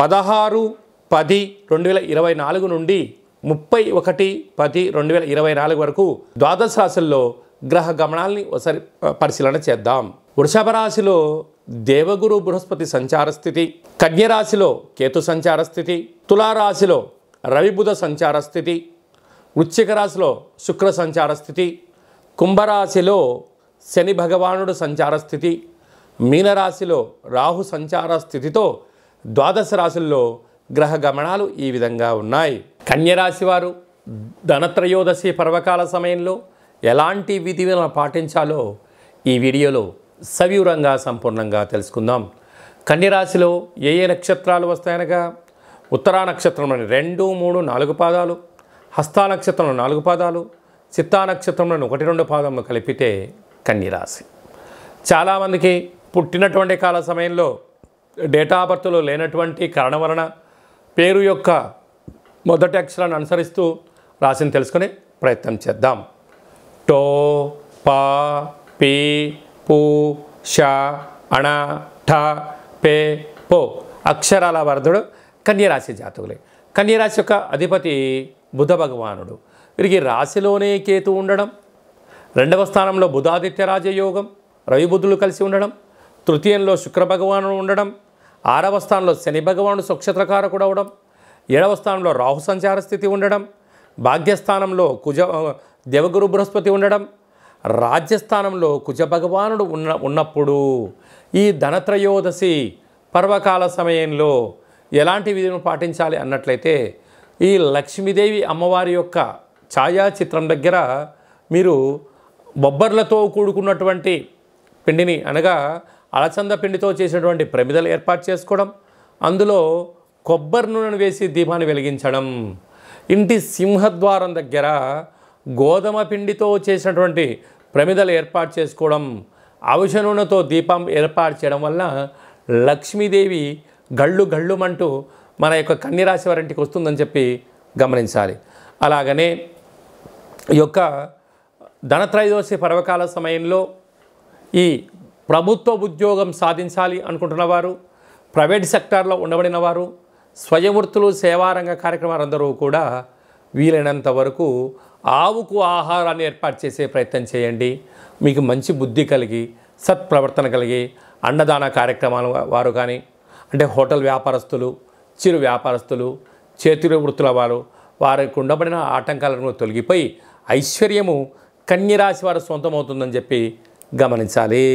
పదహారు పది రెండు వేల ఇరవై నాలుగు నుండి ముప్పై ఒకటి పది రెండు వేల ఇరవై నాలుగు వరకు ద్వాదశ రాశుల్లో గ్రహ గమనాల్ని ఒకసారి పరిశీలన చేద్దాం వృషభ రాశిలో దేవగురు బృహస్పతి సంచార స్థితి కన్యరాశిలో కేతు సంచార స్థితి తులారాశిలో రవిబుధ సంచార స్థితి వృశ్చిక రాశిలో శుక్ర సంచార స్థితి కుంభరాశిలో శని భగవానుడు సంచార స్థితి మీనరాశిలో రాహు సంచార స్థితితో ద్వాదశ రాశుల్లో గ్రహ గమనాలు ఈ విధంగా ఉన్నాయి కన్యరాశి వారు ధనత్రయోదశి పర్వకాల సమయంలో ఎలాంటి విధులను పాటించాలో ఈ వీడియోలో సవివరంగా సంపూర్ణంగా తెలుసుకుందాం కన్యరాశిలో ఏ ఏ నక్షత్రాలు వస్తాయనగా ఉత్తరా నక్షత్రంలోని రెండు మూడు నాలుగు పాదాలు హస్తా నక్షత్రంలో నాలుగు పాదాలు చిత్తా నక్షత్రంలోని ఒకటి రెండు పాదములు కలిపితే కన్యరాశి చాలామందికి పుట్టినటువంటి కాల సమయంలో డేటా బర్త్లో లేనటువంటి కారణం వలన పేరు యొక్క మొదటి అక్షరాన్ని అనుసరిస్తూ రాసిన తెలుసుకునే ప్రయత్నం చేద్దాం టో పా పీ పూ షా అణ ఠ పే పో అక్షరాల వరదుడు కన్యరాశి జాతకులే కన్యరాశి యొక్క అధిపతి బుధ భగవానుడు వీరికి రాశిలోనే కేతు ఉండడం రెండవ స్థానంలో బుధాదిత్య రాజయోగం రవిబుద్ధులు కలిసి ఉండడం తృతీయంలో శుక్ర భగవానుడు ఉండడం ఆరవ స్థానంలో శని భగవానుడు సుక్షత్రకారకుడు అవడం ఏడవ స్థానంలో రాహు సంచార స్థితి ఉండడం భాగ్యస్థానంలో కుజ దేవగురు బృహస్పతి ఉండడం రాజ్యస్థానంలో కుజ భగవానుడు ఉన్న ఉన్నప్పుడు ఈ ధనత్రయోదశి పర్వకాల సమయంలో ఎలాంటి విధులను పాటించాలి అన్నట్లయితే ఈ లక్ష్మీదేవి అమ్మవారి యొక్క ఛాయాచిత్రం దగ్గర మీరు బొబ్బర్లతో కూడుకున్నటువంటి పిండిని అనగా అలసంద పిండితో చేసినటువంటి ప్రమిదలు ఏర్పాటు చేసుకోవడం అందులో కొబ్బరి నూనెను వేసి దీపాన్ని వెలిగించడం ఇంటి సింహద్వారం దగ్గర గోధుమ పిండితో చేసినటువంటి ప్రమిదలు ఏర్పాటు చేసుకోవడం అవిష నూనెతో దీపం ఏర్పాటు చేయడం వల్ల లక్ష్మీదేవి గళ్ళు గళ్ళుమంటూ మన యొక్క కన్యరాశి వారింటికి వస్తుందని చెప్పి గమనించాలి అలాగనే ఈ యొక్క ధనత్రయోదశి పర్వకాల సమయంలో ఈ ప్రభుత్వ ఉద్యోగం సాధించాలి అనుకుంటున్నవారు ప్రైవేట్ సెక్టార్లో ఉండబడిన వారు స్వయవృత్తులు సేవారంగ కార్యక్రమాలందరూ కూడా వీలైనంత వరకు ఆవుకు ఆహారాన్ని ఏర్పాటు చేసే ప్రయత్నం చేయండి మీకు మంచి బుద్ధి కలిగి సత్ప్రవర్తన కలిగి అన్నదాన కార్యక్రమాలు వారు కానీ అంటే హోటల్ వ్యాపారస్తులు చిరు వ్యాపారస్తులు చేతుల వృత్తుల వారు వారికి ఉండబడిన ఆటంకాలను తొలగిపోయి ఐశ్వర్యము కన్యరాశి వారు సొంతమవుతుందని చెప్పి గమనించాలి